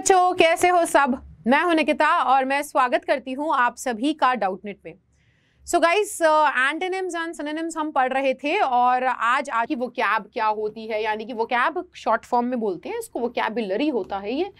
बच्चों कैसे हो सब मैं हूं निकिता और मैं स्वागत करती हूं आप सभी का डाउटनेट में so guys antonyms and synonyms हम पढ़ रहे थे और आज आज की कैब क्या होती है यानी कि कैब शॉर्ट फॉर्म में बोलते हैं इसको कैबिलरी होता है ये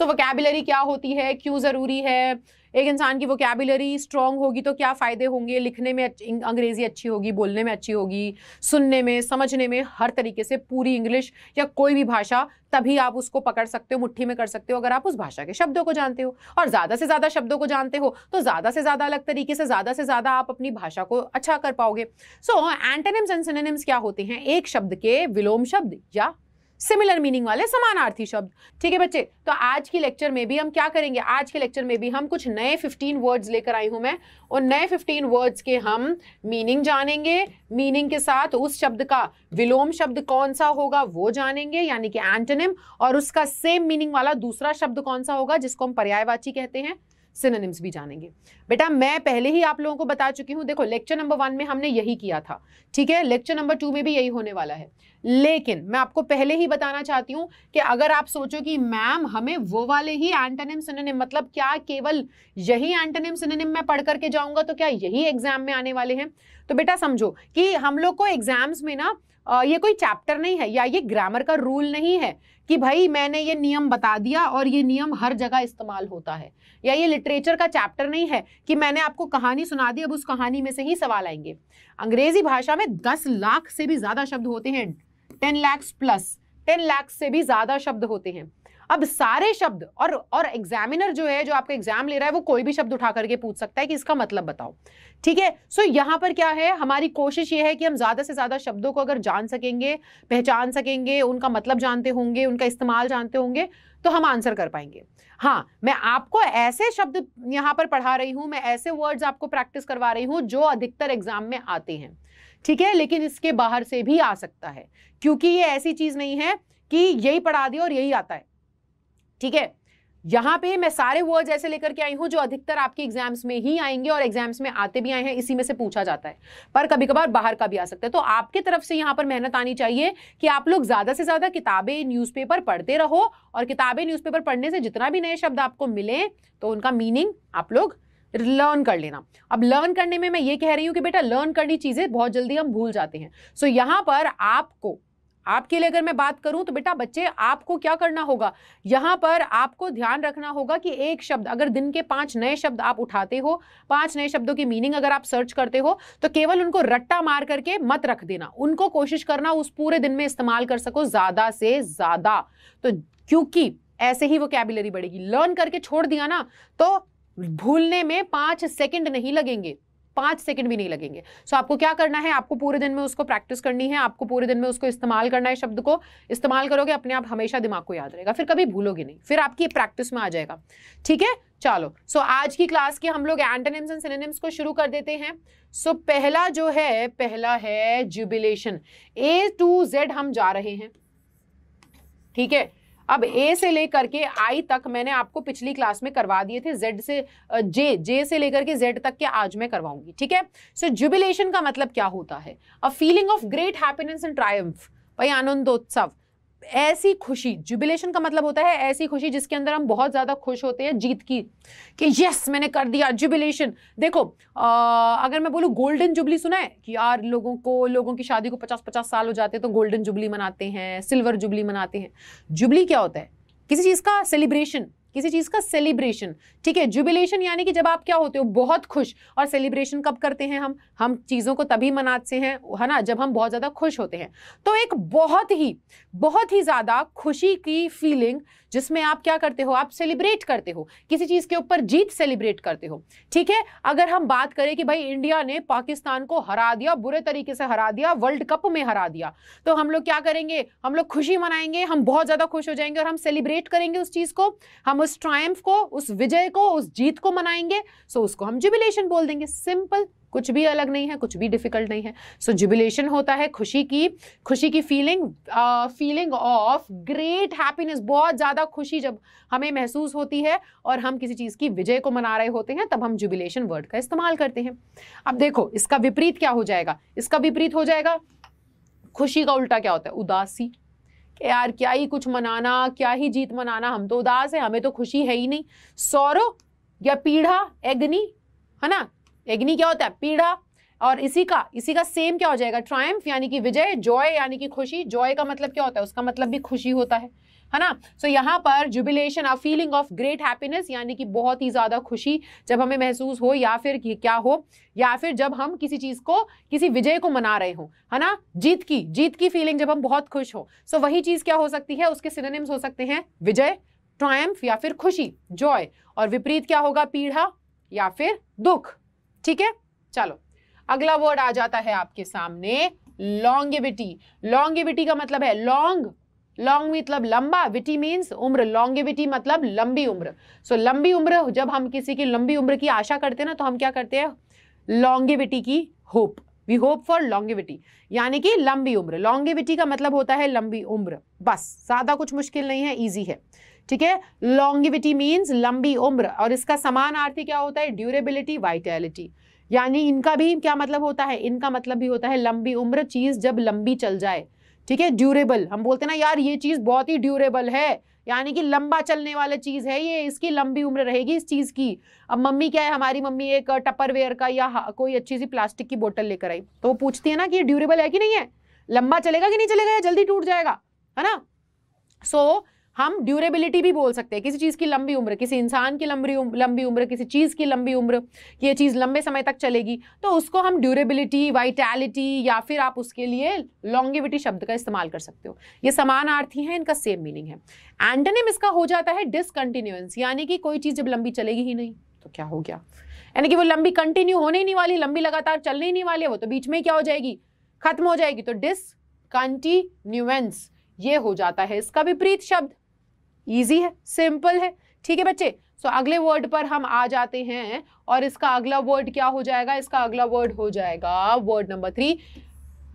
सो वोकेबलरी क्या होती है क्यों ज़रूरी है एक इंसान की वोकेबलरी स्ट्रॉन्ग होगी तो क्या फ़ायदे होंगे लिखने में अंग्रेज़ी अच्छी होगी बोलने में अच्छी होगी सुनने में समझने में हर तरीके से पूरी इंग्लिश या कोई भी भाषा तभी आप उसको पकड़ सकते हो मुट्ठी में कर सकते हो अगर आप उस भाषा के शब्दों को जानते हो और ज़्यादा से ज़्यादा शब्दों को जानते हो तो ज़्यादा से ज़्यादा अलग तरीके से ज़्यादा से ज़्यादा आप अपनी भाषा को अच्छा कर पाओगे सो एंटेनिम्स एंड सिनेम्स क्या होते हैं एक शब्द के विलोम शब्द या सिमिलर मीनिंग वाले समानार्थी शब्द ठीक है बच्चे तो आज के लेक्चर में भी हम क्या करेंगे आज के लेक्चर में भी हम कुछ नए 15 वर्ड्स लेकर आई हूं मैं और नए 15 वर्ड्स के हम मीनिंग जानेंगे मीनिंग के साथ उस शब्द का विलोम शब्द कौन सा होगा वो जानेंगे यानी कि एंटनिम और उसका सेम मीनिंग वाला दूसरा शब्द कौन सा होगा जिसको हम पर्यायवाची कहते हैं सिनोनिम्स भी जानेंगे बेटा मैं पहले ही आप लोगों को बता चुकी हूँ देखो लेक्चर नंबर वन में हमने यही किया था ठीक है लेक्चर नंबर टू में भी यही होने वाला है लेकिन मैं आपको पहले ही बताना चाहती हूँ कि अगर आप सोचो कि मैम हमें वो वाले ही एंटनिम सिनोनिम मतलब क्या केवल यही एंटनिम सिनोनिम मैं पढ़ करके जाऊँगा तो क्या यही एग्जाम में आने वाले हैं तो बेटा समझो कि हम लोग को एग्जाम्स में ना ये कोई चैप्टर नहीं है या ये ग्रामर का रूल नहीं है कि भाई मैंने ये नियम बता दिया और ये नियम हर जगह इस्तेमाल होता है या ये लिटरेचर का चैप्टर नहीं है कि मैंने आपको कहानी सुना दी अब उस कहानी में से ही सवाल आएंगे अंग्रेजी भाषा में दस लाख से भी ज़्यादा शब्द होते हैं ten lakhs plus ten lakhs से भी ज़्यादा शब्द होते हैं अब सारे शब्द और और एग्जामिनर जो है जो आपका एग्जाम ले रहा है वो कोई भी शब्द उठा करके पूछ सकता है कि इसका मतलब बताओ ठीक है सो यहां पर क्या है हमारी कोशिश ये है कि हम ज़्यादा से ज़्यादा शब्दों को अगर जान सकेंगे पहचान सकेंगे उनका मतलब जानते होंगे उनका इस्तेमाल जानते होंगे तो हम आंसर कर पाएंगे हाँ मैं आपको ऐसे शब्द यहाँ पर पढ़ा रही हूँ मैं ऐसे वर्ड्स आपको प्रैक्टिस करवा रही हूँ जो अधिकतर एग्जाम में आते हैं ठीक है लेकिन इसके बाहर से भी आ सकता है क्योंकि ये ऐसी चीज़ नहीं है कि यही पढ़ा दिया और यही आता है ठीक है यहाँ पे मैं सारे वर्ड ऐसे लेकर के आई हूँ जो अधिकतर आपके एग्जाम्स में ही आएंगे और एग्जाम्स में आते भी आए हैं इसी में से पूछा जाता है पर कभी कभार बाहर का भी आ सकता है तो आपके तरफ से यहाँ पर मेहनत आनी चाहिए कि आप लोग ज़्यादा से ज़्यादा किताबें न्यूज़पेपर पढ़ते रहो और किताबें न्यूज़पेपर पढ़ने से जितना भी नए शब्द आपको मिले तो उनका मीनिंग आप लोग लर्न कर लेना अब लर्न करने में मैं ये कह रही हूँ कि बेटा लर्न करनी चीज़ें बहुत जल्दी हम भूल जाते हैं सो so, यहाँ पर आपको आपके लिए अगर मैं बात करूं तो बेटा बच्चे आपको क्या करना होगा यहां पर आपको ध्यान रखना होगा कि एक शब्द अगर दिन के पांच नए शब्द आप उठाते हो पांच नए शब्दों की मीनिंग अगर आप सर्च करते हो तो केवल उनको रट्टा मार करके मत रख देना उनको कोशिश करना उस पूरे दिन में इस्तेमाल कर सको ज़्यादा से ज़्यादा तो क्योंकि ऐसे ही वो कैबिलरी बढ़ेगी लर्न करके छोड़ दिया ना तो भूलने में पांच सेकेंड नहीं लगेंगे पांच सेकंड भी नहीं लगेंगे सो so, आपको क्या करना है आपको पूरे दिन में उसको प्रैक्टिस करनी है आपको पूरे दिन में उसको इस्तेमाल करना है शब्द को इस्तेमाल करोगे अपने आप हमेशा दिमाग को याद रहेगा फिर कभी भूलोगे नहीं फिर आपकी प्रैक्टिस में आ जाएगा ठीक है चलो सो so, आज की क्लास की हम लोग एंटेनिम्स एंड सिनेम्स को शुरू कर देते हैं सो so, पहला जो है पहला है जुबिलेशन ए टू जेड हम जा रहे हैं ठीक है अब ए से लेकर के आई तक मैंने आपको पिछली क्लास में करवा दिए थे जेड से जे जे से लेकर के जेड तक के आज मैं करवाऊंगी ठीक है सो जुबिलेशन का मतलब क्या होता है a feeling of great happiness and triumph भाई आनंदोत्सव ऐसी खुशी जुबिलेशन का मतलब होता है ऐसी खुशी जिसके अंदर हम बहुत ज़्यादा खुश होते हैं जीत की कि यस मैंने कर दिया जुबिलेशन देखो आ, अगर मैं बोलूँ गोल्डन जुबली सुना है कि यार लोगों को लोगों की शादी को पचास पचास साल हो जाते हैं तो गोल्डन जुबली मनाते हैं सिल्वर जुबली मनाते हैं जुबली क्या होता है किसी चीज़ का सेलिब्रेशन किसी चीज़ का सेलिब्रेशन ठीक है जुबिलेशन यानी कि जब आप क्या होते हो बहुत खुश और सेलिब्रेशन कब करते हैं हम हम चीज़ों को तभी मनाते हैं है ना जब हम बहुत ज़्यादा खुश होते हैं तो एक बहुत ही बहुत ही ज़्यादा खुशी की फीलिंग जिसमें आप क्या करते हो आप सेलिब्रेट करते हो किसी चीज़ के ऊपर जीत सेलिब्रेट करते हो ठीक है अगर हम बात करें कि भाई इंडिया ने पाकिस्तान को हरा दिया बुरे तरीके से हरा दिया वर्ल्ड कप में हरा दिया तो हम लोग क्या करेंगे हम लोग खुशी मनाएंगे हम बहुत ज़्यादा खुश हो जाएंगे और हम सेलिब्रेट करेंगे उस चीज़ को हम उस ट्रायम्फ को उस विजय को उस जीत को मनाएंगे सो उसको हम जुबिलेशन बोल देंगे सिंपल कुछ भी अलग नहीं है कुछ भी डिफिकल्ट नहीं है सो so, जुबिलेशन होता है खुशी की खुशी की feeling feeling of great happiness बहुत ज़्यादा खुशी जब हमें महसूस होती है और हम किसी चीज़ की विजय को मना रहे होते हैं तब हम जुबिलेशन वर्ड का इस्तेमाल करते हैं अब देखो इसका विपरीत क्या हो जाएगा इसका विपरीत हो जाएगा खुशी का उल्टा क्या होता है उदासी यार क्या ही कुछ मनाना क्या ही जीत मनाना हम तो उदास है हमें तो खुशी है ही नहीं सौरव या पीढ़ा एग्नि है ना एग्नि क्या होता है पीड़ा और इसी का इसी का सेम क्या हो जाएगा ट्रायम्फ यानी कि विजय जॉय यानी कि खुशी जॉय का मतलब क्या होता है उसका मतलब भी खुशी होता है है ना सो so, यहाँ पर jubilation a feeling of great happiness यानी कि बहुत ही ज़्यादा खुशी जब हमें महसूस हो या फिर क्या हो या फिर जब हम किसी चीज़ को किसी विजय को मना रहे हो है ना जीत की जीत की फीलिंग जब हम बहुत खुश हो सो so, वही चीज़ क्या हो सकती है उसके सिनेम्स हो सकते हैं विजय ट्रायम्फ या फिर खुशी जॉय और विपरीत क्या होगा पीढ़ा या फिर दुख ठीक है चलो अगला वर्ड आ जाता है आपके सामने लॉन्गेविटी लॉन्गेविटी का मतलब है लॉन्ग लॉन्ग मतलब लंबा विटी मीन्स उम्र लॉन्गेविटी मतलब लंबी उम्र सो so, लंबी उम्र जब हम किसी की लंबी उम्र की आशा करते हैं ना तो हम क्या करते हैं लॉन्गेविटी की hope we hope for longevity यानी कि लंबी उम्र लॉन्गेविटी का मतलब होता है लंबी उम्र बस ज़्यादा कुछ मुश्किल नहीं है ईजी है ठीक है लॉन्गिविटी मीन्स लंबी उम्र और इसका समान अर्थ क्या होता है ड्यूरेबिलिटी वाइटैलिटी यानी इनका भी क्या मतलब होता है इनका मतलब भी होता है लंबी उम्र चीज़ जब लंबी चल जाए ठीक है ड्यूरेबल हम बोलते ना यार ये चीज़ बहुत ही ड्यूरेबल है यानी कि लंबा चलने वाला चीज़ है ये इसकी लंबी उम्र रहेगी इस चीज़ की अब मम्मी क्या है हमारी मम्मी एक टपरवेयर का या कोई अच्छी सी प्लास्टिक की बोतल लेकर आई तो वो पूछती है ना कि ये ड्यूरेबल है कि नहीं है लंबा चलेगा कि नहीं चलेगा या जल्दी टूट जाएगा है ना सो so, हम ड्यूरेबिलिटी भी बोल सकते हैं किसी चीज़ की लंबी उम्र किसी इंसान की लंबी उम्र लंबी उम्र किसी चीज़ की लंबी उम्र ये चीज़ लंबे समय तक चलेगी तो उसको हम ड्यूरेबिलिटी वाइटैलिटी या फिर आप उसके लिए लॉन्गेविटी शब्द का इस्तेमाल कर सकते हो ये समान आर्थी हैं इनका सेम मीनिंग है एंटनिम इसका हो जाता है डिसकंटिन्यूंस यानी कि कोई चीज़ जब लंबी चलेगी ही नहीं तो क्या हो गया यानी कि वो लंबी कंटिन्यू होने ही नहीं वाली लंबी लगातार चलने ही नहीं वाली है वो तो बीच में क्या हो जाएगी खत्म हो जाएगी तो डिसकंटिन्यूएंस ये हो जाता है इसका विपरीत शब्द ईजी है सिंपल है ठीक है बच्चे सो so, अगले वर्ड पर हम आ जाते हैं और इसका अगला वर्ड क्या हो जाएगा इसका अगला वर्ड हो जाएगा वर्ड नंबर थ्री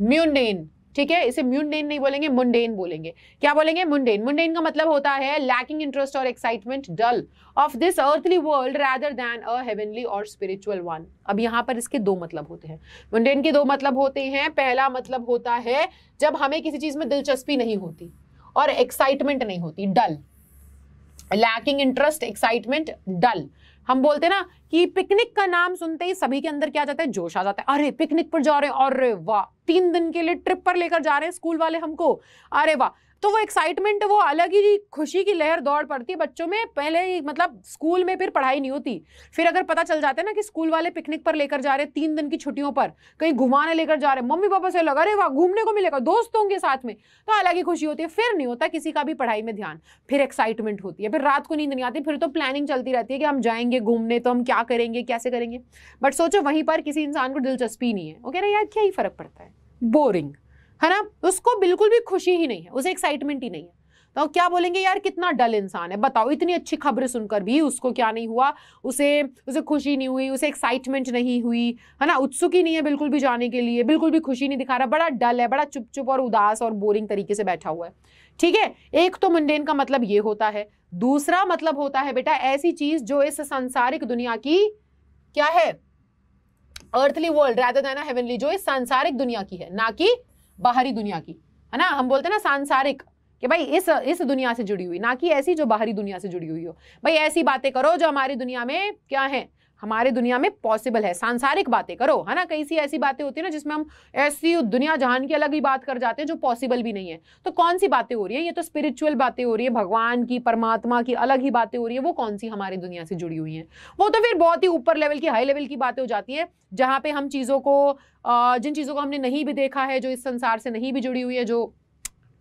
म्यूनडेन ठीक है इसे म्यूनडेन नहीं बोलेंगे मुंडेन बोलेंगे क्या बोलेंगे मुंडेन मुंडेन का मतलब होता है लैकिंग इंटरेस्ट और excitement dull of this earthly world rather than heavenly और स्पिरिचुअल वन अब यहाँ पर इसके दो मतलब होते हैं मुंडेन के दो मतलब होते हैं पहला मतलब होता है जब हमें किसी चीज़ में दिलचस्पी नहीं होती और एक्साइटमेंट नहीं होती dull lacking interest excitement dull हम बोलते हैं ना कि पिकनिक का नाम सुनते ही सभी के अंदर क्या जाता है जोश आ जाता है अरे पिकनिक पर जा रहे हैं अरे वाह तीन दिन के लिए ट्रिप पर लेकर जा रहे हैं स्कूल वाले हमको अरे वाह तो वो एक्साइटमेंट वो अलग ही खुशी की लहर दौड़ पड़ती है बच्चों में पहले ही मतलब स्कूल में फिर पढ़ाई नहीं होती फिर अगर पता चल जाता है ना कि स्कूल वाले पिकनिक पर लेकर जा रहे तीन दिन की छुट्टियों पर कहीं घुमाने लेकर जा रहे मम्मी पापा से लगा अरे वाह घूमने को मिलेगा दोस्तों के साथ में तो अलग ही खुशी होती है फिर नहीं होता किसी का भी पढ़ाई में ध्यान फिर एक्साइटमेंट होती है फिर रात को नींद नहीं आती फिर तो प्लानिंग चलती रहती है कि हम जाएंगे घूमने तो हम क्या करेंगे कैसे करेंगे बट सोचो वहीं पर किसी इंसान को दिलचस्पी नहीं है ओके ना यार क्या ही फर्क पड़ता है बोरिंग है ना उसको बिल्कुल भी खुशी ही नहीं है उसे एक्साइटमेंट ही नहीं है तो क्या बोलेंगे यार कितना डल इंसान है बताओ इतनी अच्छी खबरें सुनकर भी उसको क्या नहीं हुआ उसे उसे खुशी नहीं हुई उसे एक्साइटमेंट नहीं हुई है ना उत्सुक ही नहीं है बिल्कुल भी जाने के लिए बिल्कुल भी खुशी नहीं दिखा रहा बड़ा डल है बड़ा चुप चुप और उदास और बोरिंग तरीके से बैठा हुआ है ठीक है एक तो मुंडेन का मतलब ये होता है दूसरा मतलब होता है बेटा ऐसी चीज जो इस संसारिक दुनिया की क्या है earthly world rather than heavenly जो इस सांसारिक दुनिया की है ना कि बाहरी दुनिया की है ना हम बोलते हैं ना सांसारिक कि भाई इस इस दुनिया से जुड़ी हुई ना कि ऐसी जो बाहरी दुनिया से जुड़ी हुई हो भाई ऐसी बातें करो जो हमारी दुनिया में क्या है हमारे दुनिया में पॉसिबल है सांसारिक बातें करो है ना कई सी ऐसी बातें होती है ना जिसमें हम ऐसी दुनिया जहान की अलग ही बात कर जाते हैं जो पॉसिबल भी नहीं है तो कौन सी बातें हो रही है ये तो स्पिरिचुअल बातें हो रही है भगवान की परमात्मा की अलग ही बातें हो रही है वो कौन सी हमारी दुनिया से जुड़ी हुई है वो तो फिर बहुत ही ऊपर लेवल की हाई लेवल की बातें हो जाती है जहाँ पे हम चीज़ों को जिन चीज़ों को हमने नहीं भी देखा है जो इस संसार से नहीं भी जुड़ी हुई है जो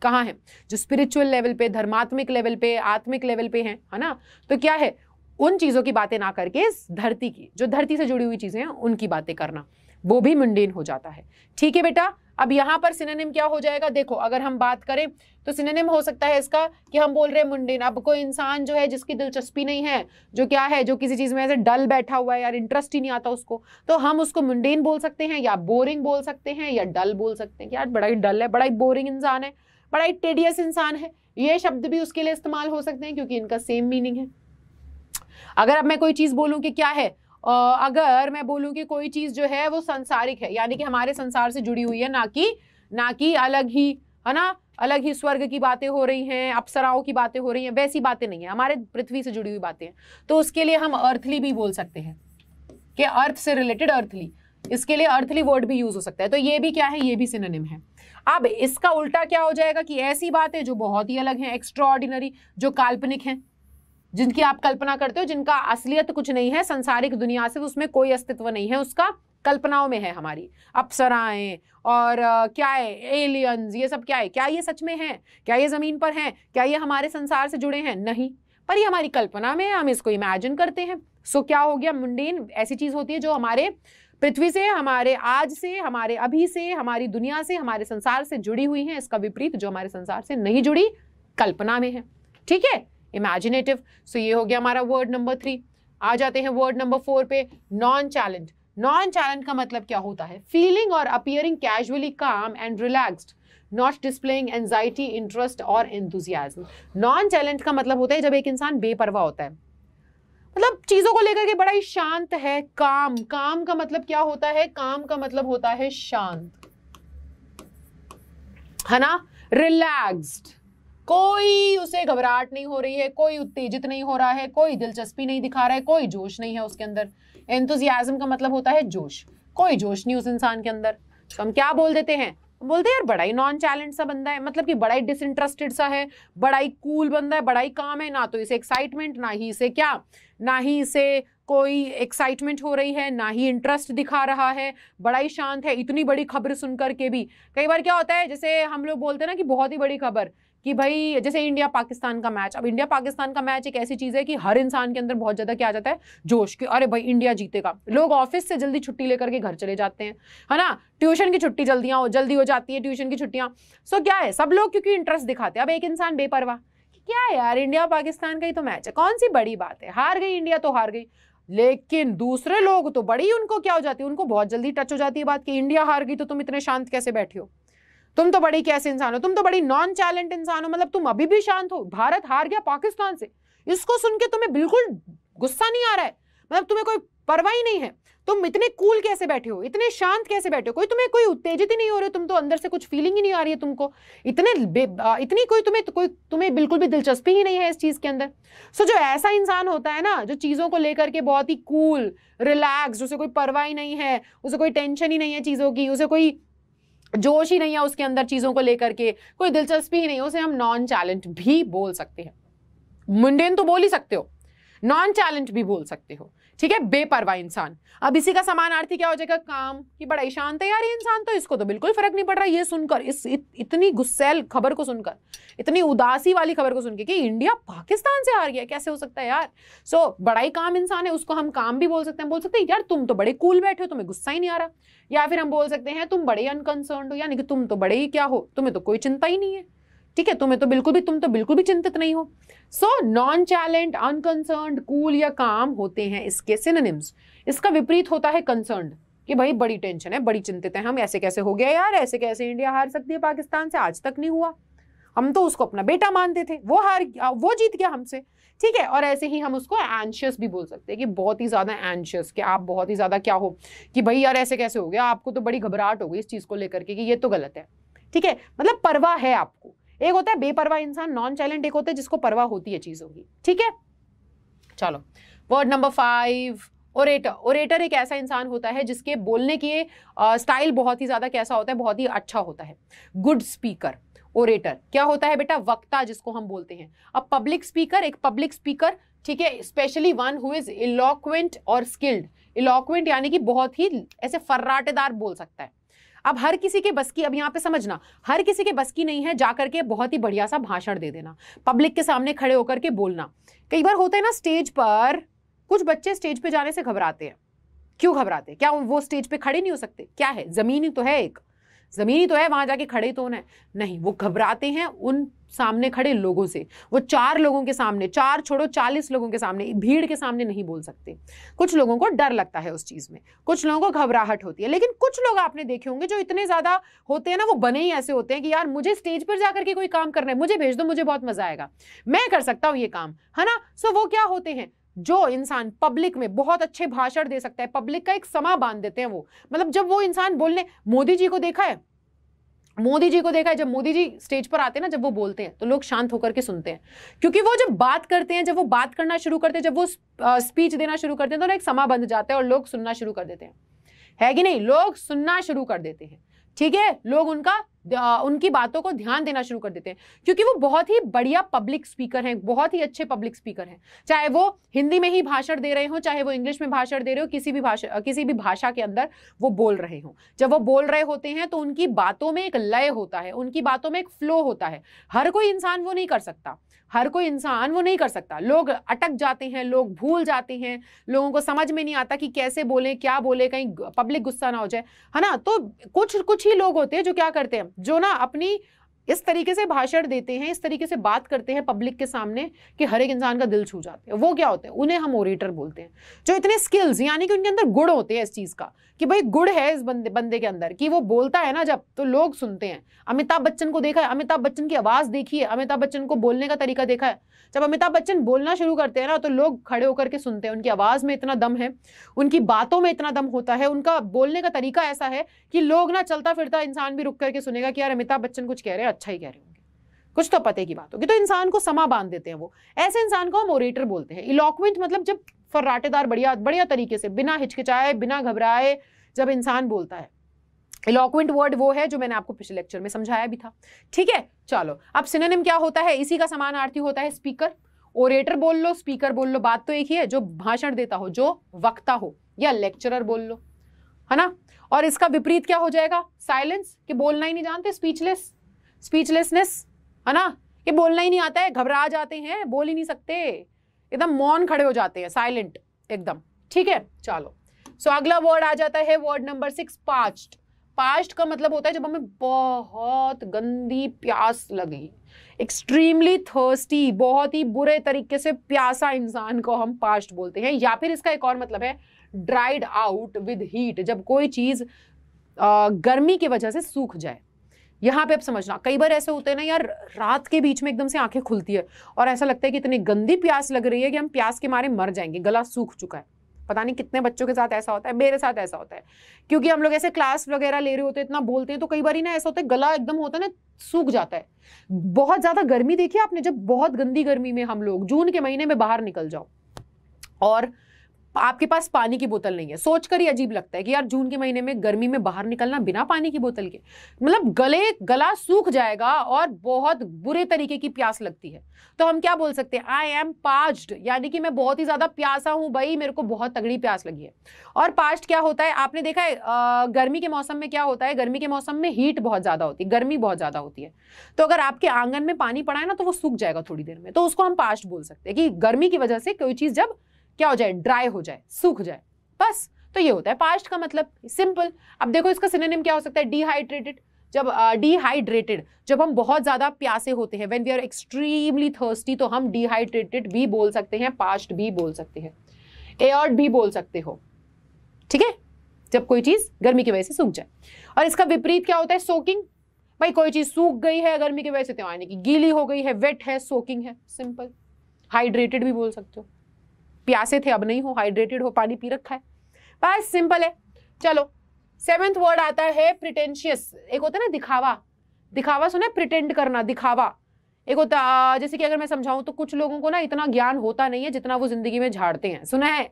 कहाँ है जो स्पिरिचुअल लेवल पे धर्मात्मिक लेवल पे आत्मिक लेवल पे हैं है ना तो क्या है उन चीज़ों की बातें ना करके इस धरती की जो धरती से जुड़ी हुई चीज़ें हैं उनकी बातें करना वो भी मुंडेन हो जाता है ठीक है बेटा अब यहाँ पर सिनेनिम क्या हो जाएगा देखो अगर हम बात करें तो सिनेनिम हो सकता है इसका कि हम बोल रहे हैं मुंडेन अब कोई इंसान जो है जिसकी दिलचस्पी नहीं है जो क्या है जो किसी चीज़ में ऐसे डल बैठा हुआ है यार इंटरेस्ट ही नहीं आता उसको तो हम उसको मुंडेन बोल सकते हैं या बोरिंग बोल सकते हैं या डल बोल सकते हैं यार बड़ा ही डल है बड़ा ही बोरिंग इंसान है बड़ा ही टेडियस इंसान है ये शब्द भी उसके लिए इस्तेमाल हो सकते हैं क्योंकि इनका सेम मीनिंग है अगर अब मैं कोई चीज़ बोलूं कि क्या है अगर मैं बोलूं कि कोई चीज़ जो है वो संसारिक है यानी कि हमारे संसार से जुड़ी हुई है ना कि ना कि अलग ही है ना अलग ही स्वर्ग की बातें हो रही हैं अप्सराओं की बातें हो रही हैं वैसी बातें नहीं है हमारे पृथ्वी से जुड़ी हुई बातें हैं तो उसके लिए हम अर्थली भी बोल सकते हैं कि अर्थ से रिलेटेड अर्थली इसके लिए अर्थली वर्ड भी यूज हो सकता है तो ये भी क्या है ये भी सिनेम है अब इसका उल्टा क्या हो जाएगा कि ऐसी बातें जो बहुत ही अलग हैं एक्स्ट्रा जो काल्पनिक हैं जिनकी आप कल्पना करते हो जिनका असलियत कुछ नहीं है संसारिक दुनिया से तो उसमें कोई अस्तित्व नहीं है उसका कल्पनाओं में है हमारी अप्सराएं और क्या है एलियंस ये सब क्या है क्या ये सच में है क्या ये ज़मीन पर हैं क्या ये हमारे संसार से जुड़े हैं नहीं पर ये हमारी कल्पना में है हम इसको इमेजिन करते हैं सो क्या हो गया मुंडेन ऐसी चीज़ होती है जो हमारे पृथ्वी से हमारे आज से हमारे अभी से हमारी दुनिया से हमारे संसार से जुड़ी हुई है इसका विपरीत जो हमारे संसार से नहीं जुड़ी कल्पना में है ठीक है इमेजिनेटिव सो ये हो गया हमारा वर्ड नंबर थ्री आ जाते हैं वर्ड नंबर फोर पे नॉन चैलेंज नॉन चैलेंज का मतलब क्या होता है फीलिंग और appearing casually calm and relaxed not displaying anxiety interest और एंथुजियाज्म नॉन चैलेंज का मतलब होता है जब एक इंसान बेपरवाह होता है मतलब चीज़ों को लेकर के बड़ा ही शांत है काम काम का मतलब क्या होता है काम का मतलब होता है शांत है ना रिलैक्स्ड कोई उसे घबराहट नहीं हो रही है कोई उत्तेजित नहीं हो रहा है कोई दिलचस्पी नहीं दिखा रहा है कोई जोश नहीं है उसके अंदर एंथुजियाजम का मतलब होता है जोश कोई जोश नहीं उस इंसान के अंदर तो हम क्या बोल देते हैं बोलते हैं यार बड़ा ही नॉन टैलेंट सा बंदा है मतलब कि बड़ा ही डिसइंटरेस्टेड सा है बड़ा ही कूल बंदा है बड़ा ही काम है ना तो इसे एक्साइटमेंट ना ही इसे क्या ना ही इसे कोई एक्साइटमेंट हो रही है ना ही इंटरेस्ट दिखा रहा है बड़ा ही शांत है इतनी बड़ी खबर सुन के भी कई बार क्या होता है जैसे हम लोग बोलते हैं ना कि बहुत ही बड़ी खबर कि भाई जैसे इंडिया पाकिस्तान का मैच अब इंडिया पाकिस्तान का मैच एक ऐसी चीज़ है कि हर इंसान के अंदर बहुत ज़्यादा क्या आ जाता है जोश कि अरे भाई इंडिया जीतेगा लोग ऑफिस से जल्दी छुट्टी लेकर के घर चले जाते हैं है ना ट्यूशन की छुट्टी जल्दियाँ हो जल्दी हो जाती है ट्यूशन की छुट्टियाँ सो क्या है सब लोग क्योंकि इंटरेस्ट दिखाते हैं अब एक इंसान बेपरवाह क्या है यार इंडिया पाकिस्तान का ही तो मैच है कौन सी बड़ी बात है हार गई इंडिया तो हार गई लेकिन दूसरे लोग तो बड़ी उनको क्या हो जाती है उनको बहुत जल्दी टच हो जाती है बात कि इंडिया हार गई तो तुम इतने शांत कैसे बैठे हो तुम तो बड़े कैसे इंसान हो तुम तो बड़ी नॉन चैलेंट इंसान हो मतलब तुम अभी भी शांत हो भारत हार गया पाकिस्तान से इसको सुन के तुम्हें बिल्कुल गुस्सा नहीं आ रहा है मतलब तुम्हें कोई परवाह ही नहीं है तुम इतने कूल कैसे बैठे हो इतने शांत कैसे बैठे हो कोई तुम्हें कोई उत्तेजित ही नहीं हो रहे तुम तो अंदर से कुछ फीलिंग ही नहीं आ रही है तुमको इतने इतनी कोई तुम्हें कोई तुम्हें बिल्कुल भी दिलचस्पी ही नहीं है इस चीज़ के अंदर सो जो ऐसा इंसान होता है ना जो चीज़ों को लेकर के बहुत ही कूल रिलैक्स उसे कोई परवाह ही नहीं है उसे कोई टेंशन ही नहीं है चीज़ों की उसे कोई जोश ही नहीं है उसके अंदर चीज़ों को लेकर के कोई दिलचस्पी ही नहीं है उसे हम नॉन चैलेंट भी बोल सकते हैं मुंडेन तो बोल ही सकते हो नॉन टैलेंट भी बोल सकते हो ठीक है बेपरवाह इंसान अब इसी का समानार्थी क्या हो जाएगा काम की बड़ा शांत है यार ये इंसान तो इसको तो बिल्कुल फर्क नहीं पड़ रहा ये सुनकर इस इत, इतनी गुस्सेल खबर को सुनकर इतनी उदासी वाली खबर को सुनकर कि इंडिया पाकिस्तान से हार गया कैसे हो सकता है यार सो so, बड़ा ही काम इंसान है उसको हम काम भी बोल सकते हैं बोल सकते हैं यार तुम तो बड़े कूल बैठे हो तुम्हें गुस्सा ही नहीं आ रहा या फिर हम बोल सकते हैं तुम बड़े अनकंसर्न हो यानी कि तुम तो बड़े ही क्या हो तुम्हें तो कोई चिंता ही नहीं है ठीक है तुम्हें तो बिल्कुल भी तुम तो बिल्कुल भी चिंतित नहीं हो so nonchalant unconcerned cool या काम होते हैं इसके सिनोनिम्स इसका विपरीत होता है कंसर्न कि भाई बड़ी टेंशन है बड़ी चिंतित है हम ऐसे कैसे हो गया यार ऐसे कैसे इंडिया हार सकती है पाकिस्तान से आज तक नहीं हुआ हम तो उसको अपना बेटा मानते थे वो हार वो जीत गया हमसे ठीक है और ऐसे ही हम उसको एंशियस भी बोल सकते हैं कि बहुत ही ज़्यादा एंशियस कि आप बहुत ही ज़्यादा क्या हो कि भाई यार ऐसे कैसे हो गया आपको तो बड़ी घबराहट हो गई इस चीज़ को लेकर के कि ये तो गलत है ठीक है मतलब परवाह है आपको एक होता है बेपरवाह इंसान नॉन टैलेंट एक होता है जिसको परवाह होती है चीज़ों की ठीक है चलो word number five orator orator एक ऐसा इंसान होता है जिसके बोलने के स्टाइल बहुत ही ज़्यादा कैसा होता है बहुत ही अच्छा होता है गुड स्पीकर ओरेटर क्या होता है बेटा वक्ता जिसको हम बोलते हैं अब पब्लिक स्पीकर एक पब्लिक स्पीकर ठीक है specially one who is eloquent और स्किल्ड इलॉक्वेंट यानी कि बहुत ही ऐसे फर्राटेदार बोल सकता है अब हर किसी के बस की अब यहाँ पे समझना हर किसी के बस की नहीं है जाकर के बहुत ही बढ़िया सा भाषण दे देना पब्लिक के सामने खड़े होकर के बोलना कई बार होता है ना स्टेज पर कुछ बच्चे स्टेज पे जाने से घबराते हैं क्यों घबराते हैं क्या वो स्टेज पे खड़े नहीं हो सकते क्या है जमीन ही तो है एक ज़मीन ही तो है वहां जाके खड़े तो होना है नहीं वो घबराते हैं उन सामने खड़े लोगों से वो चार लोगों के सामने चार छोड़ो चालीस लोगों के सामने भीड़ के सामने नहीं बोल सकते कुछ लोगों को डर लगता है उस चीज़ में कुछ लोगों को घबराहट होती है लेकिन कुछ लोग आपने देखे होंगे जो इतने ज़्यादा होते हैं ना वो बने ही ऐसे होते हैं कि यार मुझे स्टेज पर जाकर के कोई काम करना है मुझे भेज दो मुझे बहुत मज़ा आएगा मैं कर सकता हूँ ये काम है ना सो वो क्या होते हैं जो इंसान पब्लिक में बहुत अच्छे भाषण दे सकता है पब्लिक का एक समा बांध देते हैं वो मतलब जब वो इंसान बोलने मोदी जी को देखा है मोदी जी को देखा है जब मोदी जी स्टेज पर आते हैं ना जब वो बोलते हैं तो लोग शांत होकर के सुनते हैं क्योंकि वो जब बात करते हैं जब वो बात करना शुरू करते हैं जब वो स्पीच देना शुरू करते हैं तो ना एक समा बंध जाता है और लोग सुनना शुरू कर देते हैं है कि नहीं लोग सुनना शुरू कर देते हैं ठीक है लोग उनका उनकी बातों को ध्यान देना शुरू कर देते हैं क्योंकि वो बहुत ही बढ़िया पब्लिक स्पीकर हैं बहुत ही अच्छे पब्लिक स्पीकर हैं चाहे वो हिंदी में ही भाषण दे रहे हों चाहे वो इंग्लिश में भाषण दे रहे हो किसी भी भाषा किसी भी भाषा के अंदर वो बोल रहे हों जब वो बोल रहे होते हैं तो उनकी बातों में एक लय होता है उनकी बातों में एक फ्लो होता है हर कोई इंसान वो नहीं कर सकता हर कोई इंसान वो नहीं कर सकता लोग अटक जाते हैं लोग भूल जाते हैं लोगों को समझ में नहीं आता कि कैसे बोले क्या बोले कहीं पब्लिक गुस्सा ना हो जाए है ना तो कुछ कुछ ही लोग होते हैं जो क्या करते हैं जो ना अपनी इस तरीके से भाषण देते हैं इस तरीके से बात करते हैं पब्लिक के सामने कि हर एक इंसान का दिल छू जाते हैं वो क्या होते हैं उन्हें हम ओरेटर बोलते हैं जो इतने स्किल्स यानी कि उनके अंदर गुड़ होते हैं इस चीज़ का कि भाई गुड़ है इस बंदे बंदे के अंदर कि वो बोलता है ना जब तो लोग सुनते हैं अमिताभ बच्चन को देखा है अमिताभ बच्चन की आवाज़ देखी है अमिताभ बच्चन को बोलने का तरीका देखा है जब अमिताभ बच्चन बोलना शुरू करते हैं ना तो लोग खड़े होकर के सुनते हैं उनकी आवाज़ में इतना दम है उनकी बातों में इतना दम होता है उनका बोलने का तरीका ऐसा है कि लोग ना चलता फिरता इंसान भी रुक करके सुनेगा कि यार अमिताभ बच्चन कुछ कह रहे हैं अच्छा ही कह रहे होंगे कुछ तो पते की बात होगी तो इंसान को समा बांध देते हैं वो ऐसे इंसान को हम ओरेटर बोलते हैं इलॉक्वेंट मतलब जब फर्राटेदार बढ़िया बढ़िया तरीके से बिना हिचकिचाए बिना घबराए जब इंसान बोलता है इलोक्वेंट वर्ड वो है जो मैंने आपको पिछले लेक्चर में समझाया भी था ठीक है चलो अब सिनेम क्या होता है इसी का समान आरती होता है स्पीकर ओरेटर बोल लो स्पीकर बोल लो बात तो एक ही है जो भाषण देता हो जो वक्ता हो या लेक्चरर बोल लो है ना और इसका विपरीत क्या हो जाएगा साइलेंस कि बोलना ही नहीं जानते स्पीचलेस स्पीचलेसनेस है ना कि बोलना ही नहीं आता है घबरा जाते हैं बोल ही नहीं सकते एकदम मौन खड़े हो जाते हैं साइलेंट एकदम ठीक है चलो सो so, अगला वर्ड आ जाता है word number six past past का मतलब होता है जब हमें बहुत गंदी प्यास लगी एक्सट्रीमली थर्स्टी बहुत ही बुरे तरीके से प्यासा इंसान को हम पास्ट बोलते हैं या फिर इसका एक और मतलब है ड्राइड आउट विद हीट जब कोई चीज़ गर्मी की वजह से सूख जाए यहाँ पे अब समझना कई बार ऐसे होते हैं ना यार रात के बीच में एकदम से आंखें खुलती है और ऐसा लगता है कि इतनी गंदी प्यास लग रही है कि हम प्यास के मारे मर जाएंगे गला सूख चुका है पता नहीं कितने बच्चों के साथ ऐसा होता है मेरे साथ ऐसा होता है क्योंकि हम लोग ऐसे क्लास वगैरह ले रहे होते हैं इतना बोलते हैं तो कई बार ना ऐसा होता है गला एकदम होता है ना सूख जाता है बहुत ज़्यादा गर्मी देखी आपने जब बहुत गंदी गर्मी में हम लोग जून के महीने में बाहर निकल जाओ और आपके पास पानी की बोतल नहीं है सोचकर ही अजीब लगता है कि यार जून के महीने में गर्मी में बाहर निकलना बिना पानी की बोतल के मतलब गले गला सूख जाएगा और बहुत बुरे तरीके की प्यास लगती है तो हम क्या बोल सकते हैं आई एम पास्ट यानी कि मैं बहुत ही ज़्यादा प्यासा हूँ भाई मेरे को बहुत तगड़ी प्यास लगी है और पास्ट क्या होता है आपने देखा है गर्मी के मौसम में क्या होता है गर्मी के मौसम में हीट बहुत ज़्यादा होती है गर्मी बहुत ज़्यादा होती है तो अगर आपके आंगन में पानी पड़ा है ना तो वो सूख जाएगा थोड़ी देर में तो उसको हम पास्ट बोल सकते हैं कि गर्मी की वजह से कोई चीज़ जब क्या हो जाए ड्राई हो जाए सूख जाए बस तो ये होता है पास्ट का मतलब सिंपल अब देखो इसका सिनेम क्या हो सकता है डिहाइड्रेटेड जब डिहाइड्रेटेड uh, जब हम बहुत ज़्यादा प्यासे होते हैं when we are extremely thirsty तो हम डिहाइड्रेटेड भी बोल सकते हैं पास्ट भी बोल सकते हैं एयर्ड भी बोल सकते हो ठीक है जब कोई चीज़ गर्मी की वजह से सूख जाए और इसका विपरीत क्या होता है सोकिंग भाई कोई चीज़ सूख गई है गर्मी की वजह से तो यानी कि गीली हो गई है वेट है सोकिंग है सिंपल हाइड्रेटेड भी बोल सकते हो प्यासे थे अब नहीं हो हाइड्रेटेड हो पानी पी रखा है बस सिंपल है चलो सेवेंथ वर्ड आता है प्रिटेंशियस एक होता है ना दिखावा दिखावा सुना प्रिटेंड करना दिखावा एक होता जैसे कि अगर मैं समझाऊं तो कुछ लोगों को ना इतना ज्ञान होता नहीं है जितना वो जिंदगी में झाड़ते हैं सुना है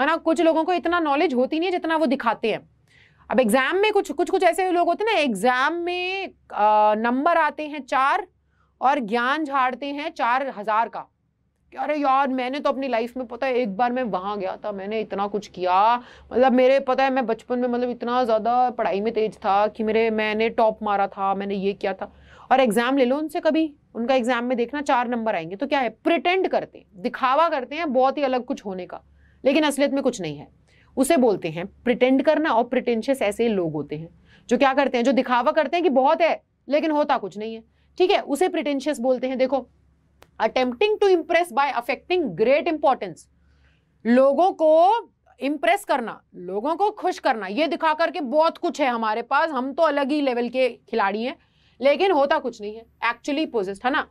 है ना कुछ लोगों को इतना नॉलेज होती नहीं है जितना वो दिखाते हैं अब एग्जाम में कुछ कुछ कुछ ऐसे लोग होते हैं ना एग्जाम में नंबर आते हैं चार और ज्ञान झाड़ते हैं चार हजार का कि अरे यार मैंने तो अपनी लाइफ में पता है एक बार मैं वहाँ गया था मैंने इतना कुछ किया मतलब मेरे पता है मैं बचपन में मतलब इतना ज़्यादा पढ़ाई में तेज था कि मेरे मैंने टॉप मारा था मैंने ये किया था और एग्ज़ाम ले लो उनसे कभी उनका एग्ज़ाम में देखना चार नंबर आएंगे तो क्या है प्रिटेंड करते हैं दिखावा करते हैं बहुत ही अलग कुछ होने का लेकिन असलियत में कुछ नहीं है उसे बोलते हैं प्रिटेंड करना और प्रिटेंशियस ऐसे लोग होते हैं जो क्या करते हैं जो दिखावा करते हैं कि बहुत है लेकिन होता कुछ नहीं है ठीक है उसे प्रिटेंशियस बोलते हैं देखो attempting to impress by affecting great importance लोगों को इम्प्रेस करना लोगों को खुश करना ये दिखा करके बहुत कुछ है हमारे पास हम तो अलग ही लेवल के खिलाड़ी हैं लेकिन होता कुछ नहीं है एक्चुअली पोजिस्ट है ना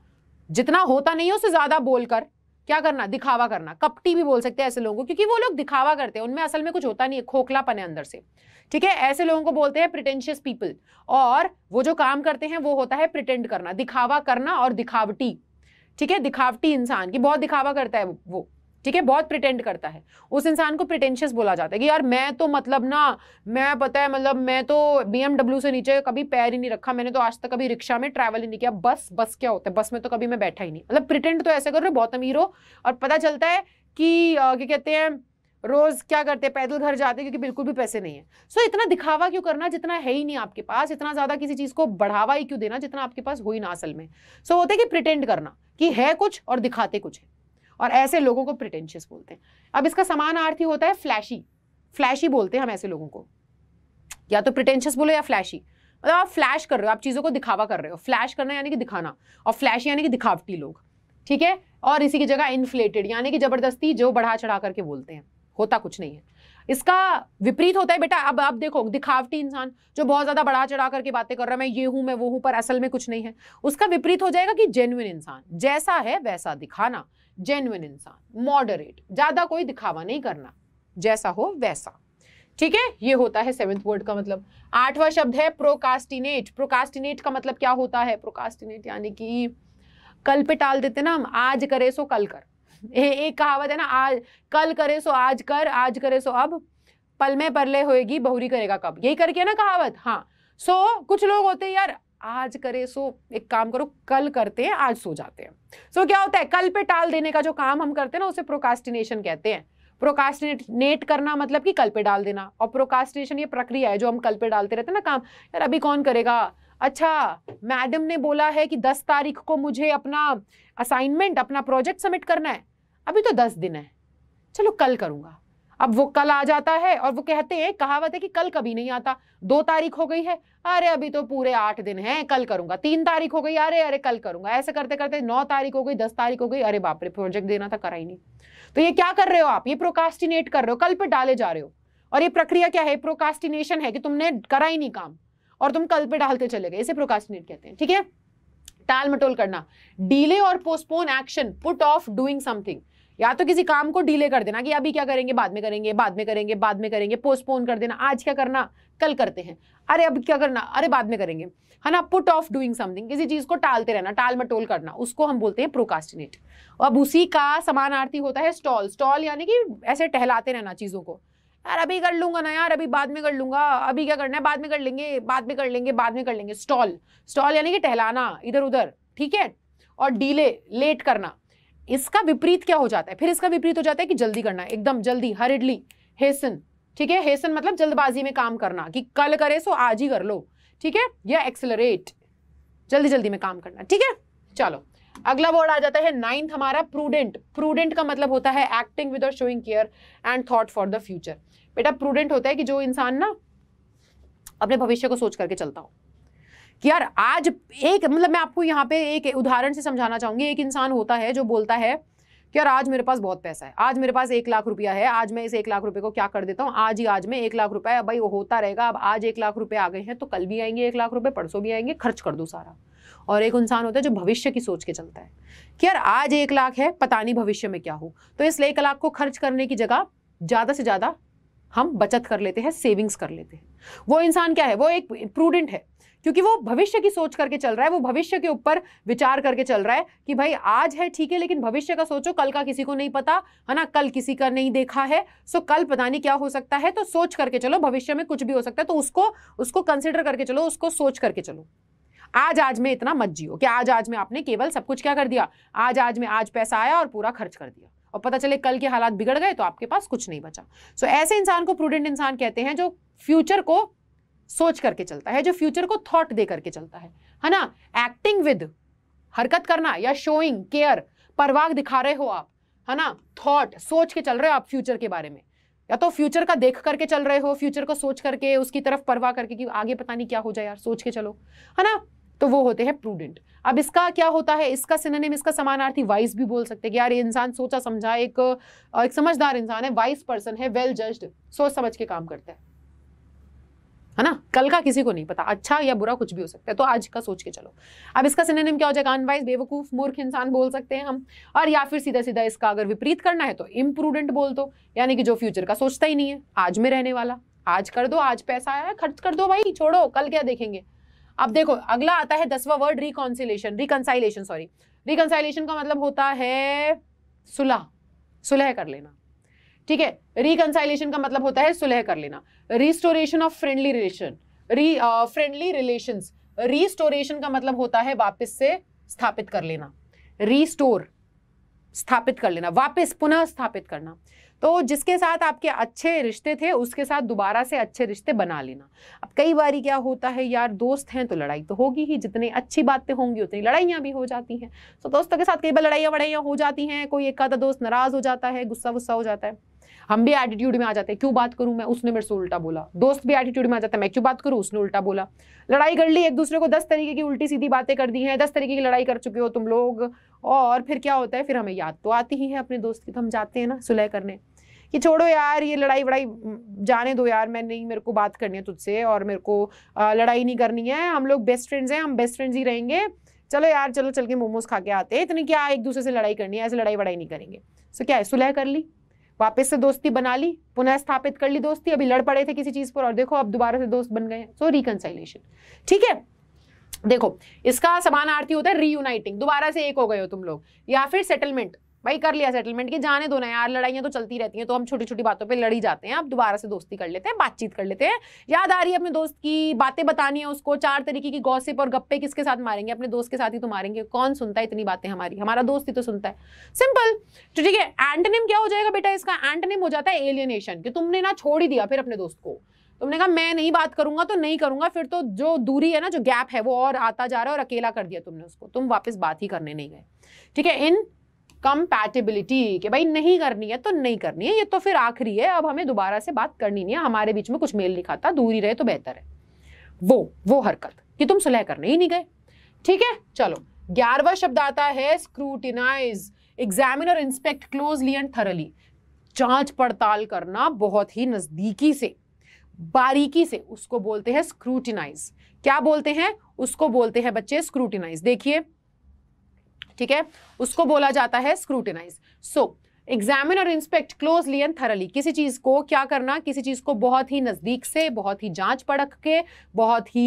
जितना होता नहीं है उससे ज़्यादा बोलकर क्या करना दिखावा करना कपटी भी बोल सकते हैं ऐसे लोगों को क्योंकि वो लोग दिखावा करते हैं उनमें असल में कुछ होता नहीं है खोखलापन है अंदर से ठीक है ऐसे लोगों को बोलते हैं प्रिटेंशियस पीपल और वो जो काम करते हैं वो होता है प्रिटेंड करना दिखावा करना और दिखावटी ठीक है दिखावटी इंसान की बहुत दिखावा करता है वो ठीक है बहुत प्रिटेंड करता है उस इंसान को प्रिटेंशियस बोला जाता है कि यार मैं तो मतलब ना मैं पता है मतलब मैं तो एमडब्ल्यू से नीचे कभी पैर ही नहीं रखा मैंने तो आज तक कभी रिक्शा में ट्रैवल ही नहीं किया बस बस क्या होता है बस में तो कभी मैं बैठा ही नहीं मतलब प्रिटेंड तो ऐसे कर रहे हो बहुत अमीर हो और पता चलता है कि क्या कहते हैं रोज क्या करते पैदल घर जाते क्योंकि बिल्कुल भी पैसे नहीं है सो so, इतना दिखावा क्यों करना जितना है ही नहीं आपके पास इतना ज्यादा किसी चीज को बढ़ावा ही क्यों देना जितना आपके पास हो ही ना असल में सो so, होता है कि प्रिटेंड करना कि है कुछ और दिखाते कुछ है और ऐसे लोगों को प्रिटेंशियस बोलते हैं अब इसका समान आर्थ ही होता है फ्लैशी फ्लैशी बोलते हैं हम ऐसे लोगों को या तो प्रिटेंशियस बोलो या फ्लैशी मतलब आप फ्लैश कर रहे हो आप चीज़ों को दिखावा कर रहे हो फ्लैश करना यानी कि दिखाना और फ्लैश यानी कि दिखावटी लोग ठीक है और इसी की जगह इन्फ्लेटेड यानी कि जबरदस्ती जो बढ़ा चढ़ा करके बोलते हैं होता कुछ नहीं है इसका विपरीत होता है बेटा अब आप देखो दिखावटी इंसान जो बहुत ज़्यादा बढ़ा चढ़ा करके बातें कर रहा है मैं ये हूं मैं वो हूं पर असल में कुछ नहीं है उसका विपरीत हो जाएगा कि जेन्युन इंसान जैसा है वैसा दिखाना जेन्युन इंसान मॉडरेट ज़्यादा कोई दिखावा नहीं करना जैसा हो वैसा ठीक है ये होता है सेवेंथ वर्ड का मतलब आठवां शब्द है प्रोकास्टिनेट प्रोकास्टिनेट का मतलब क्या होता है प्रोकास्टिनेट यानी कि कल पे टाल देते ना हम आज करे सो कल कर ए, एक कहावत है ना आज कल करे सो आज कर आज करे सो अब पल में परले होएगी बहुरी करेगा कब यही करके ना कहावत हाँ सो so, कुछ लोग होते हैं यार आज करे सो एक काम करो कल करते हैं आज सो जाते हैं सो so, क्या होता है कल पे टाल देने का जो काम हम करते हैं ना उसे प्रोकास्टिनेशन कहते हैं प्रोकास्टिनेट करना मतलब कि कल पे डाल देना और प्रोकास्टिनेशन ये प्रक्रिया है जो हम कल पे डालते रहते हैं ना काम यार अभी कौन करेगा अच्छा मैडम ने बोला है कि दस तारीख को मुझे अपना असाइनमेंट अपना प्रोजेक्ट सबमिट करना है अभी तो दस दिन है चलो कल करूंगा अब वो कल आ जाता है और वो कहते हैं कहावत है कि कल कभी नहीं आता दो तारीख हो गई है अरे अभी तो पूरे आठ दिन हैं कल करूंगा तीन तारीख हो गई अरे अरे कल करूंगा ऐसे करते करते नौ तारीख हो गई दस तारीख हो गई अरे बाप रे प्रोजेक्ट देना था करा ही नहीं तो ये क्या कर रहे हो आप ये प्रोकास्टिनेट कर रहे हो कल पे डाले जा रहे हो और ये प्रक्रिया क्या है प्रोकास्टिनेशन है कि तुमने करा ही नहीं काम और तुम कल पे डालते चले गए इसे प्रोकास्टिनेट कहते हैं ठीक है टाल मटोल करना डीले और postpone action put off doing something या तो किसी काम को डिले कर देना कि अभी क्या करेंगे बाद में करेंगे बाद में करेंगे बाद में करेंगे पोस्टपोन कर देना आज क्या करना कल करते हैं अरे अब क्या करना अरे बाद में करेंगे है ना पुट ऑफ डूइंग समथिंग किसी चीज़ को टालते रहना टाल मटोल करना उसको हम बोलते हैं प्रोकास्टिनेट अब उसी का समानार्थी होता है स्टॉल स्टॉल यानी कि ऐसे टहलाते रहना चीज़ों को यार अभी कर लूंगा ना यार अभी बाद में कर लूंगा अभी क्या करना है बाद में कर लेंगे बाद में कर लेंगे बाद में कर लेंगे स्टॉल स्टॉल यानी कि टहलाना इधर उधर ठीक है और डीले लेट करना इसका विपरीत क्या हो जाता है फिर इसका विपरीत हो जाता है कि जल्दी करना है एकदम जल्दी हरिडली हेसन ठीक है हेसन मतलब जल्दबाजी में काम करना कि कल करे सो आज ही कर लो ठीक है या एक्सेलरेट जल्दी जल्दी में काम करना ठीक है चलो अगला वर्ड आ जाता है नाइन्थ हमारा प्रूडेंट प्रूडेंट का मतलब होता है acting with showing care and thought for the future बेटा प्रूडेंट होता है कि जो इंसान ना अपने भविष्य को सोच करके चलता हो कि यार आज एक मतलब मैं आपको यहाँ पे एक उदाहरण से समझाना चाहूंगी एक इंसान होता है जो बोलता है कि यार आज मेरे पास बहुत पैसा है आज मेरे पास एक लाख रुपया है आज मैं इस एक लाख रुपये को क्या कर देता हूँ आज ही आज में एक लाख रुपया भाई होता रहेगा अब आज एक लाख रुपये आ गए हैं तो कल भी आएंगे एक लाख रुपये परसों भी आएंगे खर्च कर दो सारा और एक इंसान होता है जो भविष्य की सोच के चलता है कि यार आज एक लाख है पता नहीं भविष्य में क्या हो तो इस एक लाख को खर्च करने की जगह ज़्यादा से ज़्यादा हम बचत कर लेते हैं सेविंग्स कर लेते हैं वो इंसान क्या है वो एक प्रूडेंट है क्योंकि वो भविष्य की सोच करके चल रहा है वो भविष्य के ऊपर विचार करके चल रहा है कि भाई आज है ठीक है लेकिन भविष्य का सोचो कल का किसी को नहीं पता है ना कल किसी का नहीं देखा है सो कल पता नहीं क्या हो सकता है तो सोच करके चलो भविष्य में कुछ भी हो सकता है तो उसको उसको कंसिडर करके चलो उसको सोच करके चलो आज आज में इतना मत जियो कि आज आज में आपने केवल सब कुछ क्या कर दिया आज आज में आज पैसा आया और पूरा खर्च कर दिया और पता चले कल के हालात बिगड़ गए तो आपके पास कुछ नहीं बचा सो so, ऐसे इंसान को प्रूडेंट इंसान कहते हैं जो फ्यूचर को सोच करके चलता है जो फ्यूचर को थॉट दे करके चलता है है ना एक्टिंग विद हरकत करना या शोइंग केयर परवाग दिखा रहे हो आप है ना थॉट सोच के चल रहे हो आप फ्यूचर के बारे में या तो फ्यूचर का देख करके चल रहे हो फ्यूचर को सोच करके उसकी तरफ परवाह करके कि आगे पता नहीं क्या हो जाए यार सोच के चलो है ना तो वो होते हैं प्रूडेंट अब इसका क्या होता है इसका सिनेम इसका समानार्थी वाइस भी बोल सकते हैं कि यार ये इंसान सोचा समझा एक, एक समझदार इंसान है वाइस पर्सन है वेल जज्ड सोच समझ के काम करता है है ना कल का किसी को नहीं पता अच्छा या बुरा कुछ भी हो सकता है तो आज का सोच के चलो अब इसका सिनेनिम क्या हो जाएगा अनवाइज बेवकूफ़ मूर्ख इंसान बोल सकते हैं हम और या फिर सीधा सीधा इसका अगर विपरीत करना है तो इम्प्रूडेंट बोल दो यानी कि जो फ्यूचर का सोचता ही नहीं है आज में रहने वाला आज कर दो आज पैसा आया खर्च कर दो भाई छोड़ो कल क्या देखेंगे अब देखो अगला आता है दसवा word reconciliation reconciliation sorry reconciliation का मतलब होता है सुलह सुलह कर लेना ठीक है रिकनसाइलेशन का मतलब होता है सुलह कर लेना restoration of friendly relation re friendly relation restoration का मतलब होता है वापस से स्थापित कर लेना रिस्टोर स्थापित कर लेना वापस पुनः स्थापित करना तो जिसके साथ आपके अच्छे रिश्ते थे उसके साथ दोबारा से अच्छे रिश्ते बना लेना अब कई बार क्या होता है यार दोस्त हैं तो लड़ाई तो होगी ही जितनी अच्छी बातें होंगी उतनी लड़ाइयाँ भी हो जाती हैं तो दोस्तों के साथ कई बार लड़ाइयाँ वड़ाइयाँ हो जाती हैं कोई एक आधा दोस्त नाराज़ हो जाता है गुस्सा वुस्सा हो जाता है हम भी एटीट्यूड में आ जाते हैं क्यों बात करूं मैं उसने मेरे से उल्टा बोला दोस्त भी एटीट्यूड में आ जाता है मैं क्यों बात करूं उसने उल्टा बोला लड़ाई कर ली एक दूसरे को दस तरीके की उल्टी सीधी बातें कर दी हैं दस तरीके की लड़ाई कर चुके हो तुम लोग और फिर क्या होता है फिर हमें याद तो आती ही है अपने दोस्त की तो हम जाते हैं ना सुलह करने कि छोड़ो यार ये लड़ाई वड़ाई जाने दो यार मैं नहीं मेरे को बात करनी है तुझसे और मेरे को लड़ाई नहीं करनी है हम लोग बेस्ट फ्रेंड्स हैं हम बेस्ट फ्रेंड्स ही रहेंगे चलो यार चलो चल के मोमोज खा के आते हैं इतने क्या एक दूसरे से लड़ाई करनी है ऐसे लड़ाई वड़ाई नहीं करेंगे सो क्या है सुलह कर ली वापस से दोस्ती बना ली पुनः स्थापित कर ली दोस्ती अभी लड़ पड़े थे किसी चीज पर और देखो अब दोबारा से दोस्त बन गए सो रिकनसाइलेशन ठीक है देखो इसका आरती होता है रीयूनाइटिंग दोबारा से एक हो गए हो तुम लोग या फिर सेटलमेंट भाई कर लिया सेटलमेंट की जाने दो ना यार लड़ाइयाँ तो चलती रहती हैं तो हम छोटी छोटी बातों पे लड़ी जाते हैं आप दोबारा से दोस्ती कर लेते हैं बातचीत कर लेते हैं याद आ रही है अपने दोस्त की बातें बतानी है उसको चार तरीके की गॉसिप और गप्पे किसके साथ मारेंगे अपने दोस्त के साथ ही तो मारेंगे कौन सुनता है इतनी बातें हमारी हमारा दोस्त ही तो सुनता है सिंपल तो ठीक है एंटनेम क्या हो जाएगा बेटा इसका एंटनेम हो जाता है एलियनेशन कि तुमने ना छोड़ ही दिया फिर अपने दोस्त को तुमने कहा मैं नहीं बात करूंगा तो नहीं करूंगा फिर तो जो दूरी है ना जो गैप है वो और आता जा रहा है और अकेला कर दिया तुमने उसको तुम वापस बात ही करने नहीं गए ठीक है इन कंपैटिबिलिटी कि भाई नहीं करनी है तो नहीं करनी है ये तो फिर आखिरी है अब हमें दोबारा से बात करनी नहीं है हमारे बीच में कुछ मेल नहीं खाता दूरी रहे तो बेहतर है वो वो हरकत कि तुम सुलह करने ही नहीं गए ठीक है चलो ग्यारहवा शब्द आता है scrutinize examiner inspect closely and thoroughly जांच पड़ताल करना बहुत ही नज़दीकी से बारीकी से उसको बोलते हैं स्क्रूटिनाइज क्या बोलते हैं उसको बोलते हैं बच्चे स्क्रूटिनाइज देखिए ठीक है उसको बोला जाता है स्क्रूटिनाइज सो एग्जामिन और इंस्पेक्ट क्लोजली एंड थरली किसी चीज़ को क्या करना किसी चीज़ को बहुत ही नज़दीक से बहुत ही जांच पड़ख के बहुत ही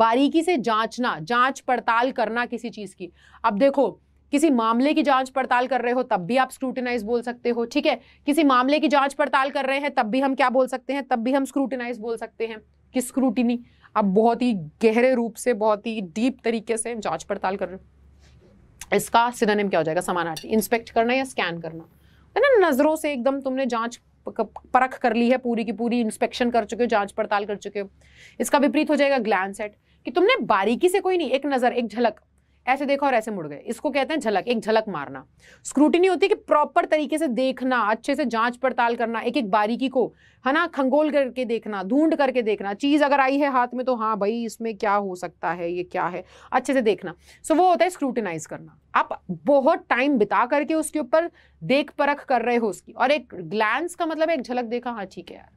बारीकी से जांचना जांच पड़ताल करना किसी चीज़ की अब देखो किसी मामले की जांच पड़ताल कर रहे हो तब भी आप स्क्रूटिनाइज बोल सकते हो ठीक है किसी मामले की जांच पड़ताल कर रहे हैं तब भी हम क्या बोल सकते हैं तब भी हम स्क्रूटिनाइज बोल सकते हैं कि स्क्रूटिनी आप बहुत ही गहरे रूप से बहुत ही डीप तरीके से जांच पड़ताल कर रहे हो इसका सिनोनिम क्या हो जाएगा समानार्थी इंस्पेक्ट करना या स्कैन करना है ना नज़रों से एकदम तुमने जांच परख कर ली है पूरी की पूरी इंस्पेक्शन कर चुके हो जांच पड़ताल कर चुके हो इसका विपरीत हो जाएगा ग्लैंड सेट कि तुमने बारीकी से कोई नहीं एक नज़र एक झलक ऐसे देखा और ऐसे मुड़ गए इसको कहते हैं झलक एक झलक मारना स्क्रूटनी होती है कि प्रॉपर तरीके से देखना अच्छे से जांच पड़ताल करना एक एक बारीकी को है ना खंगोल करके देखना ढूंढ करके देखना चीज़ अगर आई है हाथ में तो हाँ भाई इसमें क्या हो सकता है ये क्या है अच्छे से देखना सो वो होता है स्क्रूटिनाइज करना आप बहुत टाइम बिता करके उसके ऊपर देख परख कर रहे हो उसकी और एक ग्लैंस का मतलब एक झलक देखा हाँ ठीक है यार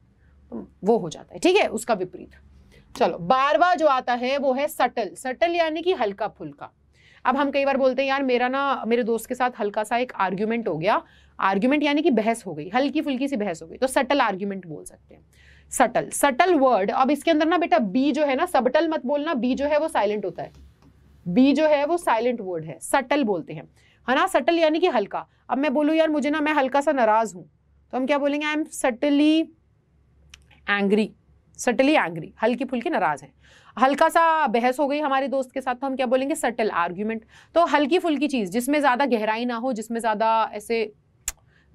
तो वो हो जाता है ठीक है उसका विपरीत चलो बारवा जो आता है वो है सटल सटल यानी कि हल्का फुल्का अब हम कई बार बोलते हैं यार मेरा ना मेरे दोस्त के साथ हल्का सा एक आर्ग्यूमेंट हो गया आर्ग्यूमेंट यानी कि बहस हो गई हल्की फुल्की सी बहस हो गई तो सटल आर्ग्यूमेंट बोल सकते हैं सटल सटल वर्ड अब इसके अंदर ना बेटा बी जो है ना सबटल मत बोलना बी जो है वो साइलेंट होता है बी जो है वो साइलेंट वर्ड है सटल बोलते हैं है ना सटल यानी कि हल्का अब मैं बोलूँ यार मुझे ना मैं हल्का सा नाराज़ हूँ तो हम क्या बोलेंगे I am subtly angry subtly angry हल्की फुल्की नाराज़ है हल्का सा बहस हो गई हमारे दोस्त के साथ तो हम क्या बोलेंगे सटल आर्ग्यूमेंट तो हल्की फुल्की चीज़ जिसमें ज़्यादा गहराई ना हो जिसमें ज़्यादा ऐसे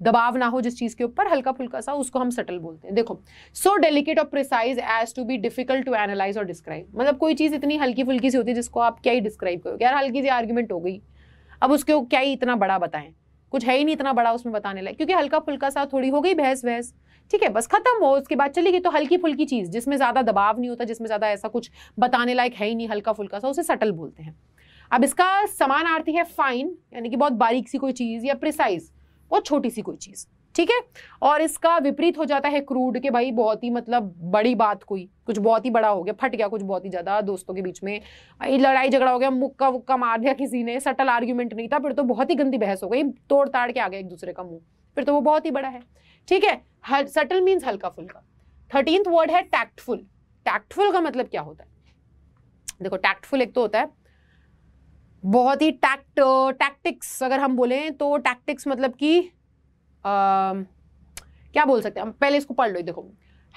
दबाव ना हो जिस चीज़ के ऊपर हल्का फुल्का सा उसको हम सटल बोलते हैं देखो सो डेलिकेट और precise as to be difficult to analyze और डिस्क्राइब मतलब कोई चीज़ इतनी हल्की फुल्की सी होती है जिसको आप क्या ही डिस्क्राइब करोगे यार हल्की सी आर्ग्यूमेंट हो गई अब उसके क्या ही इतना बड़ा बताएं कुछ है ही नहीं इतना बड़ा उसमें बताने लगे क्योंकि हल्का फुल्का सा थोड़ी हो गई बहस बहस ठीक है बस खत्म हो उसके बाद चली गई तो हल्की फुल्की चीज़ जिसमें ज़्यादा दबाव नहीं होता जिसमें ज़्यादा ऐसा कुछ बताने लायक है ही नहीं हल्का फुल्का सा उसे सटल बोलते हैं अब इसका समान आरती है फाइन यानी कि बहुत बारीक सी कोई चीज़ या प्रिसाइज बहुत छोटी सी कोई चीज़ ठीक है और इसका विपरीत हो जाता है क्रूड के भाई बहुत ही मतलब बड़ी बात कोई कुछ बहुत ही बड़ा हो गया फट गया कुछ बहुत ही ज़्यादा दोस्तों के बीच में लड़ाई झगड़ा हो गया मुक्का वुक्का मार दिया किसी ने सटल आर्ग्यूमेंट नहीं था फिर तो बहुत ही गंदी बहस हो गई तोड़ताड़ के आ गया एक दूसरे का मुंह फिर तो वो बहुत ही बड़ा है ठीक है सटल मीन्स हल्का फुल्का थर्टींथ वर्ड है टैक्टफुल टैक्टफुल का मतलब क्या होता है देखो टैक्टफुल एक तो होता है बहुत ही टैक्ट टैक्टिक्स अगर हम बोलें तो टैक्टिक्स मतलब कि क्या बोल सकते हैं पहले इसको पढ़ लो देखो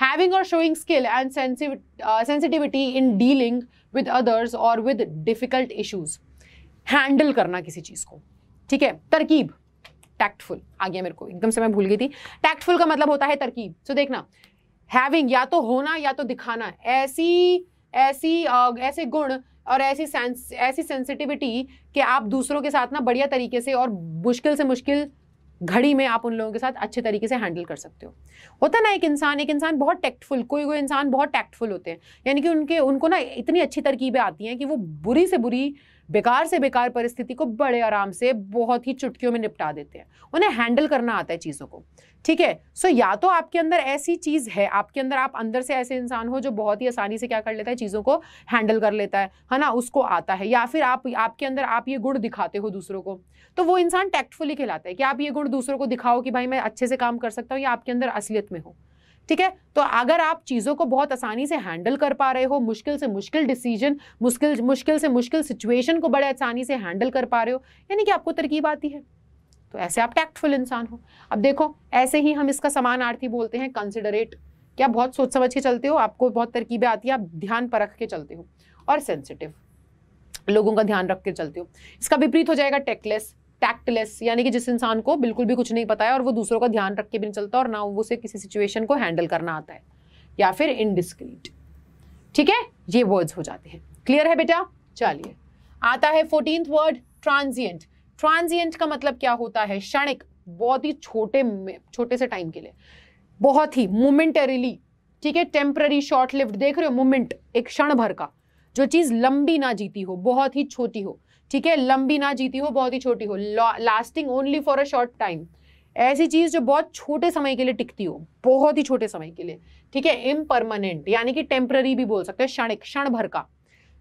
हैविंग और showing skill and sensitivity in dealing with others और विद डिफिकल्ट इश्यूज हैंडल करना किसी चीज़ को ठीक है तरकीब टैक्टफुल आ गया मेरे को एकदम से मैं भूल गई थी टैक्टफुल का मतलब होता है तरकीब सो so, देखना हैविंग या तो होना या तो दिखाना ऐसी ऐसी ऐसे गुण और ऐसी ऐसी सेंसिटिविटी कि आप दूसरों के साथ ना बढ़िया तरीके से और मुश्किल से मुश्किल घड़ी में आप उन लोगों के साथ अच्छे तरीके से हैंडल कर सकते हो होता ना एक इंसान एक इंसान बहुत टैक्टफुल कोई कोई इंसान बहुत टैक्टफुल होते हैं यानी कि उनके उनको ना इतनी अच्छी तरकीबें आती हैं कि वो बुरी से बुरी बेकार से बेकार परिस्थिति को बड़े आराम से बहुत ही चुटकियों में निपटा देते हैं उन्हें हैंडल करना आता है चीज़ों को ठीक है सो या तो आपके अंदर ऐसी चीज़ है आपके अंदर आप अंदर से ऐसे इंसान हो जो बहुत ही आसानी से क्या कर लेता है चीज़ों को हैंडल कर लेता है है ना उसको आता है या फिर आप आपके अंदर आप ये गुण दिखाते हो दूसरों को तो वो इंसान टैक्टफुली खिलाता है कि आप ये गुण दूसरों को दिखाओ कि भाई मैं अच्छे से काम कर सकता हूँ या आपके अंदर असलियत में हो ठीक है तो अगर आप चीज़ों को बहुत आसानी से हैंडल कर पा रहे हो मुश्किल से मुश्किल डिसीजन मुश्किल मुश्किल से मुश्किल सिचुएशन को बड़े आसानी से हैंडल कर पा रहे हो यानी कि आपको तरकीब आती है तो ऐसे आप टैक्टफुल इंसान हो अब देखो ऐसे ही हम इसका समान आर्थी बोलते हैं कंसिडरेट क्या बहुत सोच समझ के चलते हो आपको बहुत तरकीबें आती है आप ध्यान पर रख के चलते हो और सेंसिटिव लोगों का ध्यान रख के चलते हो इसका विपरीत हो जाएगा टेकलेस टैक्टलेस यानी कि जिस इंसान को बिल्कुल भी कुछ नहीं पता है और वो दूसरों का ध्यान रख के भी नहीं चलता और ना वो उसे किसी सिचुएशन को हैंडल करना आता है या फिर इनडिस्क्रीट ठीक है ये वर्ड्स हो जाते हैं क्लियर है बेटा चलिए आता है फोर्टीन वर्ड ट्रांजियंट ट्रांजियंट का मतलब क्या होता है क्षणिक बहुत ही छोटे छोटे से टाइम के लिए बहुत ही मोमेंटरीली ठीक है टेम्प्ररी शॉर्ट लिफ्ट देख रहे हो मोमेंट एक क्षण भर का जो चीज़ लंबी ना जीती हो बहुत ही छोटी हो ठीक है लंबी ना जीती हो बहुत ही छोटी हो lasting only for a short time ऐसी चीज़ जो बहुत छोटे समय के लिए टिकती हो बहुत ही छोटे समय के लिए ठीक है इम परमानेंट यानी कि टेम्प्ररी भी बोल सकते हैं क्षणिक क्षण भर का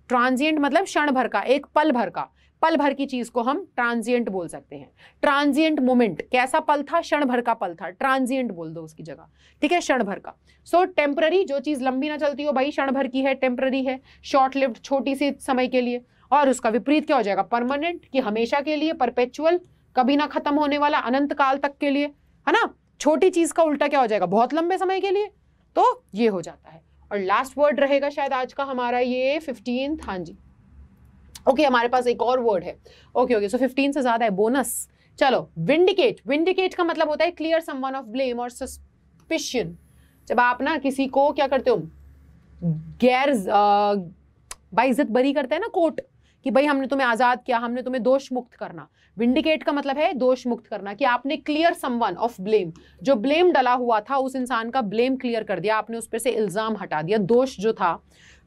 ट्रांजिएंट मतलब क्षण भर का एक पल भर का पल भर की चीज़ को हम ट्रांजिएंट बोल सकते हैं ट्रांजिएंट मोमेंट कैसा पल था क्षण भर का पल था ट्रांजिएंट बोल दो उसकी जगह ठीक है क्षण भर का सो so, टेम्प्ररी जो चीज़ लंबी ना चलती हो भाई क्षण भर की है टेम्प्ररी है शॉर्ट लिफ्ट छोटी सी समय के लिए और उसका विपरीत क्या हो जाएगा परमानेंट कि हमेशा के लिए परपेचुअल कभी ना खत्म होने वाला अनंत काल तक के लिए है ना छोटी चीज का उल्टा क्या हो जाएगा बहुत लंबे समय के लिए तो ये हो जाता है और लास्ट वर्ड रहेगा शायद आज का हमारा ये फिफ्टीन हाँ जी ओके okay, हमारे पास एक और वर्ड है ओके ओके सो फिफ्टीन से ज्यादा है बोनस चलो विंडिकेट विंडिकेट का मतलब होता है clear someone of blame और सस्पिशन जब आप ना किसी को क्या करते हो गैर बाइज्जत बरी करते हैं ना कोर्ट कि भाई हमने तुम्हें आज़ाद किया हमने तुम्हें दोष मुक्त करना विंडिकेट का मतलब है दोष मुक्त करना कि आपने क्लियर समवन ऑफ ब्लेम जो ब्लेम डला हुआ था उस इंसान का ब्लेम क्लियर कर दिया आपने उस पर से इल्ज़ाम हटा दिया दोष जो था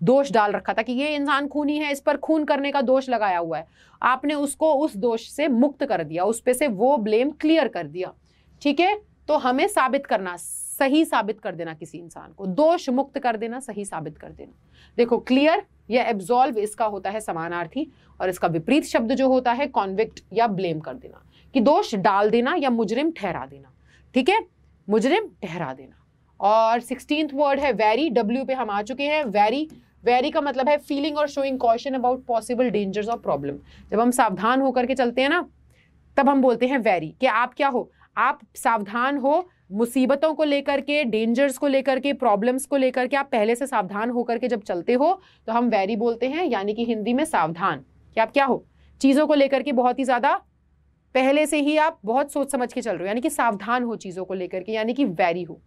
दोष डाल रखा था कि ये इंसान खूनी है इस पर खून करने का दोष लगाया हुआ है आपने उसको उस दोष से मुक्त कर दिया उस पर से वो ब्लेम क्लियर कर दिया ठीक है तो हमें साबित करना सही साबित कर देना किसी इंसान को दोष मुक्त कर देना सही साबित कर देना देखो क्लियर या एब्जॉल्व इसका होता है समानार्थी और इसका विपरीत शब्द जो होता है कॉन्विक्ट या ब्लेम कर देना कि दोष डाल देना या मुजरिम ठहरा देना ठीक है मुजरिम ठहरा देना और सिक्सटीन वर्ड है वेरी डब्ल्यू पे हम आ चुके हैं वेरी वेरी का मतलब है फीलिंग और showing caution about possible dangers और प्रॉब्लम जब हम सावधान होकर के चलते हैं ना तब हम बोलते हैं वेरी कि आप क्या हो आप सावधान हो मुसीबतों को लेकर के डेंजर्स को लेकर के प्रॉब्लम्स को लेकर के आप पहले से सावधान होकर के जब चलते हो तो हम वेरी बोलते हैं यानी कि हिंदी में सावधान कि आप क्या हो चीज़ों को लेकर के बहुत ही ज़्यादा पहले से ही आप बहुत सोच समझ के चल रहे हो यानी कि सावधान हो चीज़ों को लेकर के यानी कि वेरी हो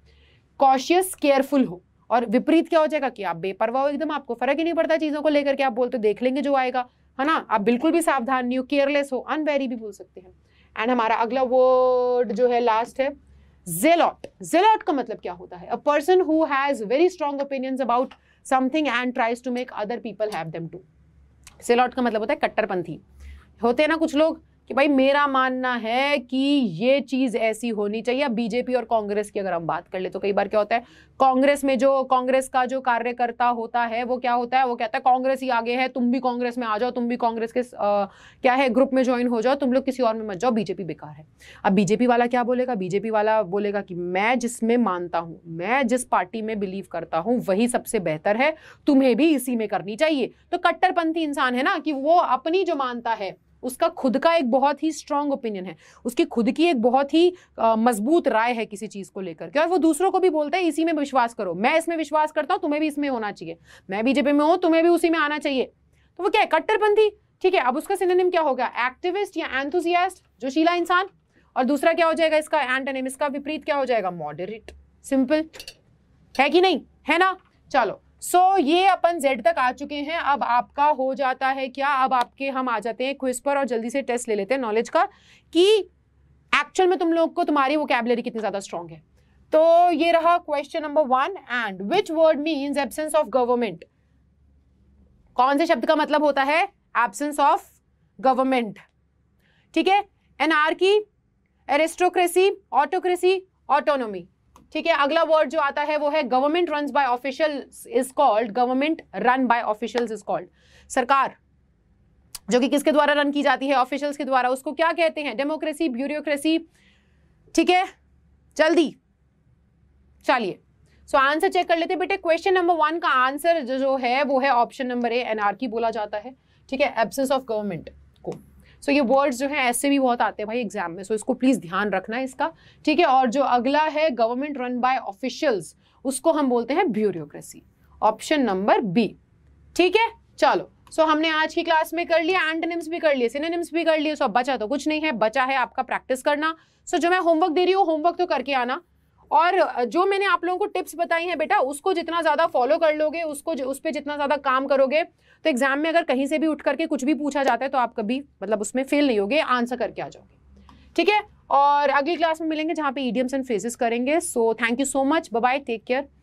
कॉशियस केयरफुल हो और विपरीत क्या हो जाएगा कि आप बेपरवाह हो एकदम आपको फर्क ही नहीं पड़ता चीज़ों को लेकर के आप बोलते देख लेंगे जो आएगा है ना आप बिल्कुल भी सावधान नहीं हो केयरलेस हो अनवेरी भी बोल सकते हैं एंड हमारा अगला वर्ड जो है लास्ट है जेलॉट जेलॉट का मतलब क्या होता है a person who has very strong opinions about something and tries to make other people have them too zealot का मतलब होता है कट्टरपंथी होते हैं ना कुछ लोग कि भाई मेरा मानना है कि ये चीज़ ऐसी होनी चाहिए अब बीजेपी और कांग्रेस की अगर हम बात कर ले तो कई बार क्या होता है कांग्रेस में जो कांग्रेस का जो कार्यकर्ता होता है वो क्या होता है वो कहता है कांग्रेस ही आगे है तुम भी कांग्रेस में आ जाओ तुम भी कांग्रेस के आ, क्या है ग्रुप में ज्वाइन हो जाओ तुम लोग किसी और में मत जाओ बीजेपी बेकार है अब बीजेपी वाला क्या बोलेगा बीजेपी वाला बोलेगा कि मैं जिसमें मानता हूं मैं जिस पार्टी में बिलीव करता हूँ वही सबसे बेहतर है तुम्हें भी इसी में करनी चाहिए तो कट्टरपंथी इंसान है ना कि वो अपनी जो मानता है उसका खुद का एक बहुत ही स्ट्रांग ओपिनियन है उसकी खुद की एक बहुत ही मजबूत राय है किसी चीज़ को लेकर के और वो दूसरों को भी बोलता है इसी में विश्वास करो मैं इसमें विश्वास करता हूं तुम्हें भी इसमें होना चाहिए मैं बीजेपी में हूं तुम्हें भी उसी में आना चाहिए तो वो क्या है कट्टरपंथी ठीक है अब उसका सिनेम क्या होगा एक्टिविस्ट या एंथुजियास्ट जोशीला इंसान और दूसरा क्या हो जाएगा इसका एंटनिम इसका विपरीत क्या हो जाएगा मॉडरेट सिंपल है कि नहीं है ना चलो सो so, ये अपन जेड तक आ चुके हैं अब आपका हो जाता है क्या अब आपके हम आ जाते हैं क्विज पर और जल्दी से टेस्ट ले लेते हैं नॉलेज का कि एक्चुअल में तुम लोग को तुम्हारी वोकेबलरी कितनी ज़्यादा स्ट्रॉन्ग है तो ये रहा question number one and which word means absence of government कौन से शब्द का मतलब होता है एबसेंस ऑफ गवर्नमेंट ठीक है की एरेस्टोक्रेसी ऑटोक्रेसी ऑटोनोमी ठीक है अगला वर्ड जो आता है वो है government run by official is called government run by official is called सरकार जो कि किसके द्वारा रन की जाती है ऑफिशियल्स के द्वारा उसको क्या कहते हैं डेमोक्रेसी ब्यूरोक्रेसी ठीक है जल्दी चलिए सो आंसर चेक कर लेते हैं बेटे क्वेश्चन नंबर वन का आंसर जो, जो है वो है ऑप्शन नंबर ए की बोला जाता है ठीक है absence of government so so ये वर्ड्स जो हैं ऐसे भी बहुत आते हैं भाई एग्जाम में सो so इसको प्लीज़ ध्यान रखना इसका ठीक है और जो अगला है गवर्नमेंट रन बाय ऑफिशियल्स उसको हम बोलते हैं ब्यूरोक्रेसी ऑप्शन नंबर बी ठीक है चलो सो so, हमने आज की क्लास में कर लिया एंटनिम्स भी कर लिए सिनेम्स भी कर लिए सो so, बचा तो कुछ नहीं है बचा है आपका प्रैक्टिस करना सो so, जो मैं होमवर्क दे रही हूँ होमवर्क तो करके आना और जो मैंने आप लोगों को टिप्स बताई हैं बेटा उसको जितना ज़्यादा फॉलो कर लोगे उसको उस पर जितना ज़्यादा काम करोगे तो एग्जाम में अगर कहीं से भी उठ करके कुछ भी पूछा जाता है तो आप कभी मतलब उसमें फेल नहीं होगे आंसर करके आ जाओगे ठीक है और अगली क्लास में मिलेंगे जहाँ पे ईडियम्स एंड फेजेस करेंगे so thank you so much bye take care